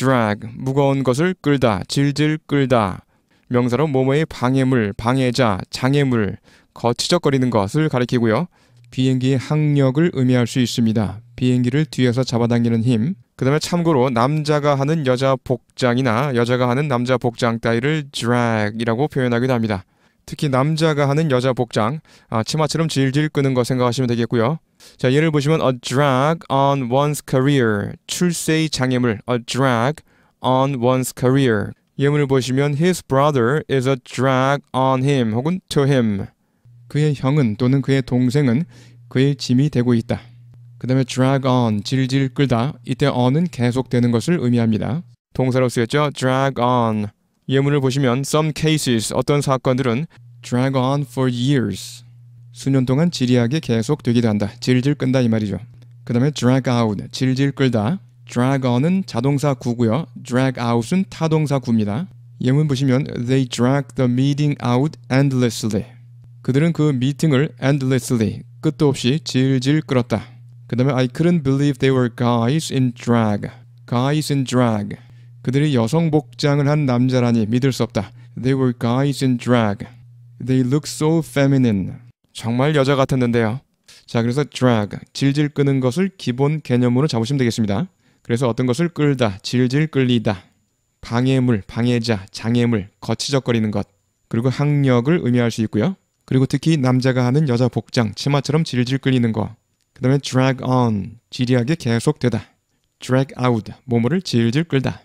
drag 무거운 것을 끌다 질질 끌다 명사로 뭐뭐의 방해물 방해자 장애물 거치적거리는 것을 가리키고요 비행기의 항력을 의미할 수 있습니다 비행기를 뒤에서 잡아당기는 힘그 다음에 참고로 남자가 하는 여자 복장이나 여자가 하는 남자 복장 따위를 drag이라고 표현하기도 합니다 특히 남자가 하는 여자 복장, 아, 치마처럼 질질 끄는 거 생각하시면 되겠고요. 자, 예를 보시면 a drag on one's career, 출세의 장애물, a drag on one's career. 예문을 보시면 his brother is a drag on him 혹은 to him. 그의 형은 또는 그의 동생은 그의 짐이 되고 있다. 그 다음에 drag on, 질질 끌다. 이때 on은 계속되는 것을 의미합니다. 동사로 쓰였죠. drag on. 예문을 보시면 some cases, 어떤 사건들은 drag on for years. 수년 동안 지리하게 계속 되기도 한다. 질질 끈다 이 말이죠. 그 다음에 drag out, 질질 끌다. drag on은 자동사 구고요. drag out은 타동사 구입니다. 예문 보시면 they drag the meeting out endlessly. 그들은 그 미팅을 endlessly, 끝도 없이 질질 끌었다. 그 다음에 I couldn't believe they were guys in drag. guys in drag. 그들이 여성 복장을 한 남자라니 믿을 수 없다. They were guys in drag. They look so feminine. 정말 여자 같았는데요. 자, 그래서 drag, 질질 끄는 것을 기본 개념으로 잡으시면 되겠습니다. 그래서 어떤 것을 끌다, 질질 끌리다, 방해물, 방해자, 장애물, 거치적거리는 것, 그리고 학력을 의미할 수 있고요. 그리고 특히 남자가 하는 여자 복장, 치마처럼 질질 끌리는 것. 그 다음에 drag on, 지리하게 계속되다. drag out, 몸을 질질 끌다.